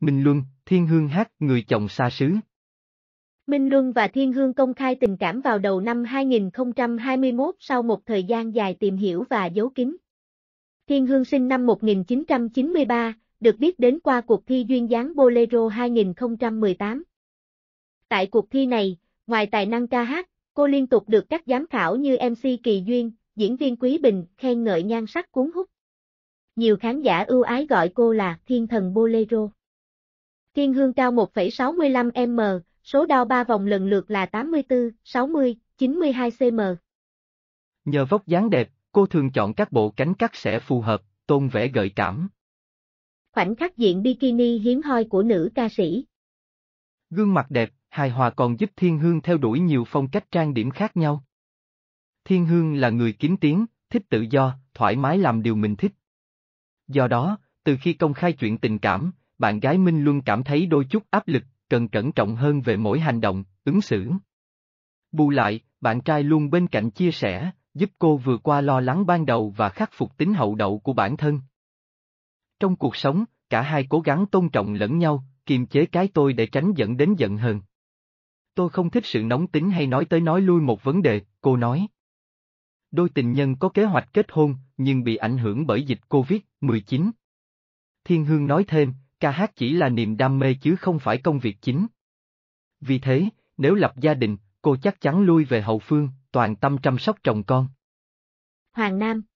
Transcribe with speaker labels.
Speaker 1: Minh Luân, Thiên Hương hát người chồng xa xứ.
Speaker 2: Minh Luân và Thiên Hương công khai tình cảm vào đầu năm 2021 sau một thời gian dài tìm hiểu và giấu kín. Thiên Hương sinh năm 1993, được biết đến qua cuộc thi duyên dáng Bolero 2018. Tại cuộc thi này, ngoài tài năng ca hát, cô liên tục được các giám khảo như MC Kỳ Duyên, diễn viên Quý Bình khen ngợi nhan sắc cuốn hút. Nhiều khán giả ưu ái gọi cô là Thiên thần Bolero. Thiên hương cao 1,65 m, số đo 3 vòng lần lượt là 84, 60, 92 cm.
Speaker 1: Nhờ vóc dáng đẹp, cô thường chọn các bộ cánh cắt sẽ phù hợp, tôn vẻ gợi cảm.
Speaker 2: Khoảnh khắc diện bikini hiếm hoi của nữ ca sĩ.
Speaker 1: Gương mặt đẹp, hài hòa còn giúp Thiên Hương theo đuổi nhiều phong cách trang điểm khác nhau. Thiên Hương là người kín tiếng, thích tự do, thoải mái làm điều mình thích. Do đó, từ khi công khai chuyện tình cảm, bạn gái Minh Luân cảm thấy đôi chút áp lực, cần cẩn trọng hơn về mỗi hành động, ứng xử. Bù lại, bạn trai luôn bên cạnh chia sẻ, giúp cô vừa qua lo lắng ban đầu và khắc phục tính hậu đậu của bản thân. Trong cuộc sống, cả hai cố gắng tôn trọng lẫn nhau, kiềm chế cái tôi để tránh dẫn đến giận hờn. Tôi không thích sự nóng tính hay nói tới nói lui một vấn đề, cô nói. Đôi tình nhân có kế hoạch kết hôn, nhưng bị ảnh hưởng bởi dịch Covid-19. Thiên Hương nói thêm, ca hát chỉ là niềm đam mê chứ không phải công việc chính. Vì thế, nếu lập gia đình, cô chắc chắn lui về hậu phương, toàn tâm chăm sóc chồng con.
Speaker 2: Hoàng Nam,